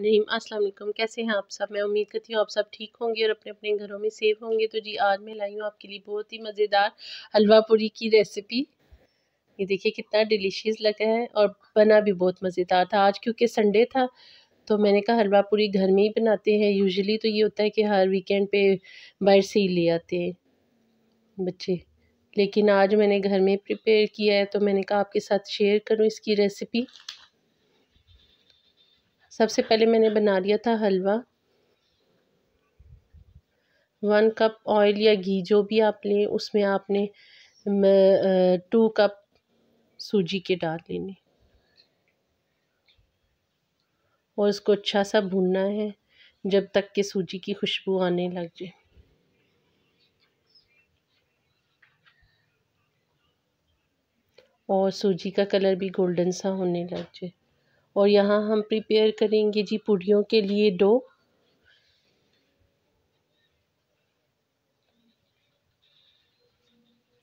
नहीं अस्सलाम वालेकुम कैसे हैं आप सब मैं उम्मीद करती हूँ आप सब ठीक होंगे और अपने अपने घरों में सेफ होंगे तो जी आज मैं लाई हूँ आपके लिए बहुत ही मज़ेदार हलवा पूरी की रेसिपी ये देखिए कितना डिलीशियस लगा है और बना भी बहुत मज़ेदार था आज क्योंकि संडे था तो मैंने कहा हलवा पूरी घर में ही बनाते हैं यूजली तो ये होता है कि हर वीकेंड पर बाहर से ही ले आते हैं बच्चे लेकिन आज मैंने घर में प्रिपेयर किया है तो मैंने कहा आपके साथ शेयर करूँ इसकी रेसिपी सबसे पहले मैंने बना लिया था हलवा वन कप ऑयल या घी जो भी आप लें उसमें आपने टू कप सूजी के डाल लेने और इसको अच्छा सा भूनना है जब तक कि सूजी की खुशबू आने लग जाए और सूजी का कलर भी गोल्डन सा होने लग जाए और यहाँ हम प्रिपेयर करेंगे जी पूड़ियों के लिए डो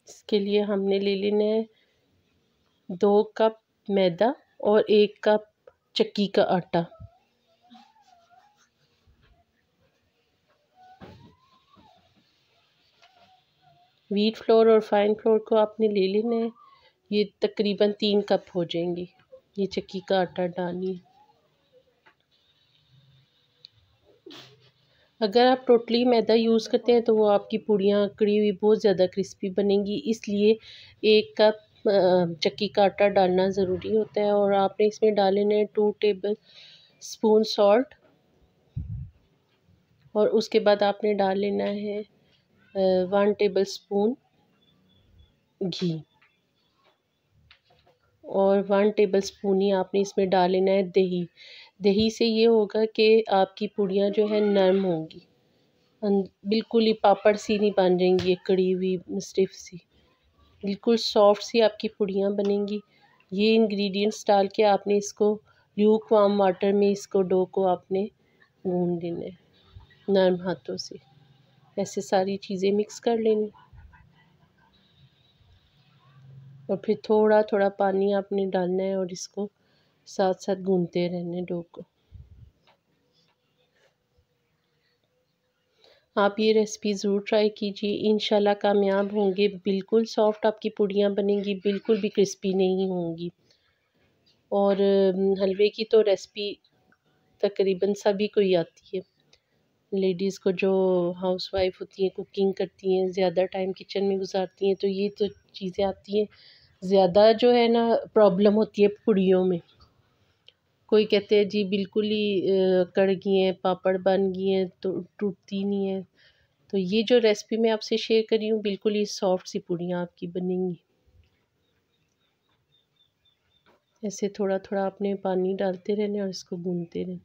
इसके लिए हमने ले लेना है दो कप मैदा और एक कप चक्की का आटा वीट फ्लोर और फाइन फ्लोर को आपने ले लेना है ये तकरीबन तीन कप हो जाएंगी ये चक्की का आटा डालिए अगर आप टोटली मैदा यूज़ करते हैं तो वो आपकी पूड़ियाँ कड़ी हुई बहुत ज़्यादा क्रिस्पी बनेंगी इसलिए एक कप चक्की का आटा डालना ज़रूरी होता है और आपने इसमें डाले हैं टू टेबल स्पून सॉल्ट और उसके बाद आपने डाल लेना है वन टेबल स्पून घी और वन टेबल स्पून ही आपने इसमें डाल लेना है दही दही से ये होगा कि आपकी पूड़ियाँ जो है नरम होंगी बिल्कुल ही पापड़ सी नहीं बन जाएंगी कड़ी हुई स्टिफ सी बिल्कुल सॉफ्ट सी आपकी पूड़ियाँ बनेंगी ये इंग्रेडिएंट्स डाल के आपने इसको ल्यूक वाम वाटर में इसको डो को आपने गूँध देना है नरम हाथों से ऐसे सारी चीज़ें मिक्स कर लेनी और फिर थोड़ा थोड़ा पानी आपने डालना है और इसको साथ साथ गूंदते रहने डो को आप ये रेसिपी ज़रूर ट्राई कीजिए इन कामयाब होंगे बिल्कुल सॉफ्ट आपकी पूड़ियाँ बनेंगी बिल्कुल भी क्रिस्पी नहीं होंगी और हलवे की तो रेसिपी तकरीबन सभी को ही आती है लेडीज़ को जो हाउसवाइफ होती हैं कुकिंग करती हैं ज़्यादा टाइम किचन में गुजारती हैं तो ये तो चीज़ें आती हैं ज़्यादा जो है ना प्रॉब्लम होती है पूड़ियों में कोई कहते हैं जी बिल्कुल ही कड़ गई हैं पापड़ बन गई हैं तो टूटती नहीं है तो ये जो रेसिपी मैं आपसे शेयर कर रही हूँ बिल्कुल ही सॉफ्ट सी पूड़ियाँ आपकी बनेंगी ऐसे थोड़ा थोड़ा आपने पानी डालते रहने और इसको भूनते रहने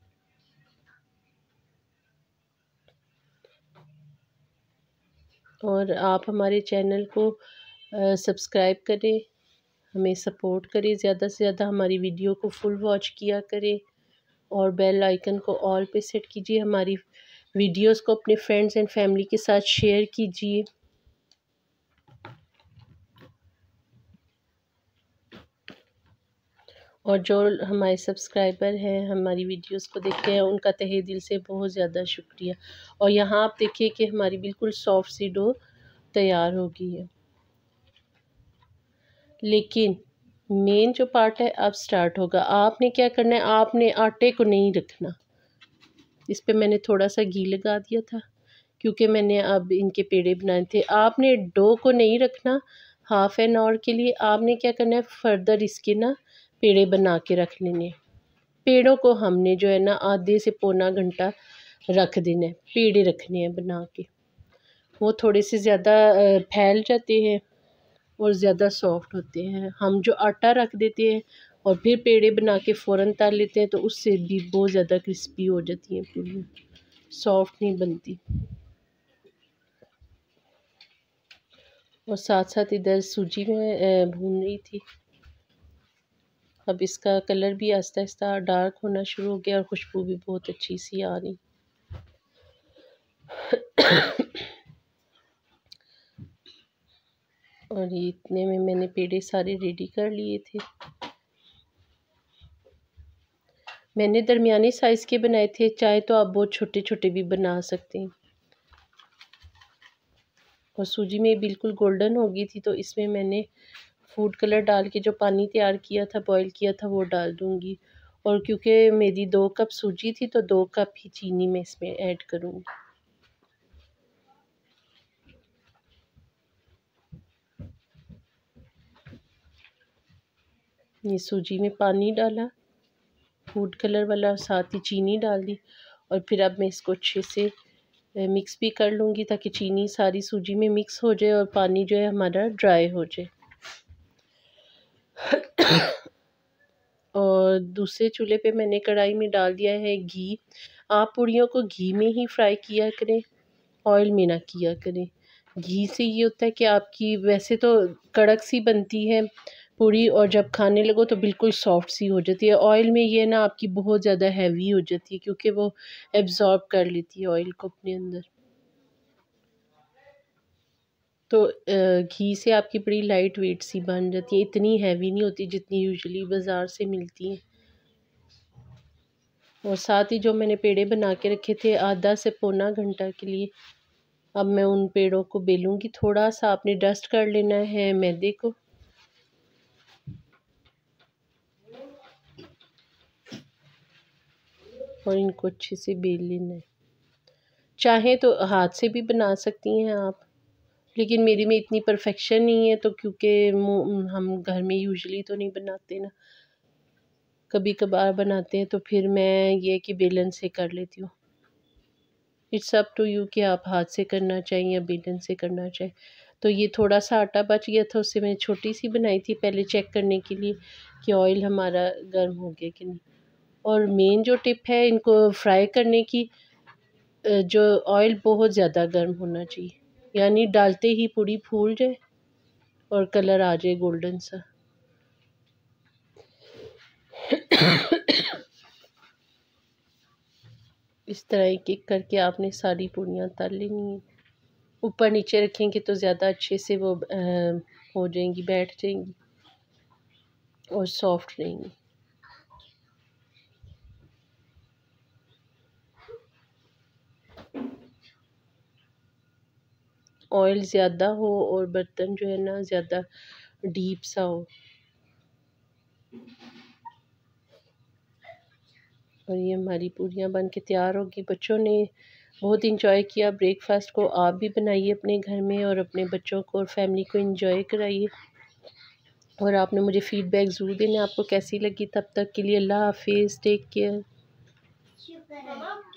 और आप हमारे चैनल को सब्सक्राइब करें हमें सपोर्ट करें ज़्यादा से ज़्यादा हमारी वीडियो को फुल वॉच किया करें और बेल आइकन को ऑल पे सेट कीजिए हमारी वीडियोस को अपने फ्रेंड्स एंड फैमिली के साथ शेयर कीजिए और जो हमारे सब्सक्राइबर हैं हमारी वीडियोस को देखते हैं उनका तहे दिल से बहुत ज़्यादा शुक्रिया और यहाँ आप देखिए कि हमारी बिल्कुल सॉफ्ट सी डो तैयार हो गई है लेकिन मेन जो पार्ट है अब स्टार्ट होगा आपने क्या करना है आपने आटे को नहीं रखना इस पर मैंने थोड़ा सा घी लगा दिया था क्योंकि मैंने अब इनके पेड़े बनाए थे आपने डो को नहीं रखना हाफ़ एन आवर के लिए आपने क्या करना है फर्दर इसके ना पेड़े बना के रख लेने पेड़ों को हमने जो है ना आधे से पौना घंटा रख देना है पेड़े रखने हैं बना के वो थोड़े से ज़्यादा फैल जाते हैं और ज़्यादा सॉफ्ट होते हैं हम जो आटा रख देते हैं और फिर पेड़े बना के फ़ौरन तार लेते हैं तो उससे भी बहुत ज़्यादा क्रिस्पी हो जाती हैं पूरी सॉफ्ट नहीं बनती और साथ साथ इधर सूजी में भून रही थी अब इसका कलर भी आहिस्ता आहिस्ता डार्क होना शुरू हो गया और खुशबू भी बहुत अच्छी सी आ रही और ये इतने में मैंने पेड़े सारे रेडी कर लिए थे मैंने दरमियाने साइज़ के बनाए थे चाहे तो आप बहुत छोटे छोटे भी बना सकते हैं और सूजी में बिल्कुल गोल्डन हो गई थी तो इसमें मैंने फूड कलर डाल के जो पानी तैयार किया था बॉईल किया था वो डाल दूँगी और क्योंकि मेरी दो कप सूजी थी तो दो कप ही चीनी मैं इसमें ऐड करूँगी ये सूजी में पानी डाला फूड कलर वाला साथ ही चीनी डाल दी और फिर अब मैं इसको अच्छे से मिक्स भी कर लूँगी ताकि चीनी सारी सूजी में मिक्स हो जाए और पानी जो है हमारा ड्राई हो जाए और दूसरे चूल्हे पे मैंने कढ़ाई में डाल दिया है घी आप पूड़ियों को घी में ही फ्राई किया करें ऑयल में ना किया करें घी से ये होता है कि आपकी वैसे तो कड़क सी बनती है पूरी और जब खाने लगो तो बिल्कुल सॉफ्ट सी हो जाती है ऑयल में ये ना आपकी बहुत ज़्यादा हैवी हो जाती है क्योंकि वो एब्ज़ॉर्ब कर लेती है ऑयल को अपने अंदर तो घी से आपकी बड़ी लाइट वेट सी बन जाती है इतनी हैवी नहीं होती जितनी यूजुअली बाज़ार से मिलती है और साथ ही जो मैंने पेड़े बना के रखे थे आधा से पौना घंटा के लिए अब मैं उन पेड़ों को बेलूँगी थोड़ा सा आपने डस्ट कर लेना है मैदे को और इनको अच्छे से बेल लेना है चाहें तो हाथ से भी बना सकती हैं आप लेकिन मेरे में इतनी परफेक्शन नहीं है तो क्योंकि हम घर में यूजली तो नहीं बनाते ना कभी कभार बनाते हैं तो फिर मैं ये कि बेलन से कर लेती हूँ इट्स अप टू यू कि आप हाथ से करना चाहें या बेलन से करना चाहें तो ये थोड़ा सा आटा बच गया था उससे मैंने छोटी सी बनाई थी पहले चेक करने के लिए कि ऑयल हमारा गर्म हो गया कि नहीं और मेन जो टिप है इनको फ्राई करने की जो ऑयल बहुत ज़्यादा गर्म होना चाहिए यानी डालते ही पूरी फूल जाए और कलर आ जाए गोल्डन सा इस तरह एक एक करके आपने सारी पूड़ियाँ तल लेनी है ऊपर नीचे रखेंगे तो ज़्यादा अच्छे से वो आ, हो जाएंगी बैठ जाएंगी और सॉफ्ट रहेंगी ऑयल ज़्यादा हो और बर्तन जो है ना ज़्यादा डीप सा हो और ये हमारी पूड़ियाँ बन के तैयार होगी बच्चों ने बहुत इंजॉय किया ब्रेकफास्ट को आप भी बनाइए अपने घर में और अपने बच्चों को और फैमिली को इंजॉय कराइए और आपने मुझे फ़ीडबैक ज़रूर देना आपको कैसी लगी तब तक के लिए अल्लाह हाफिज़ टेक केयर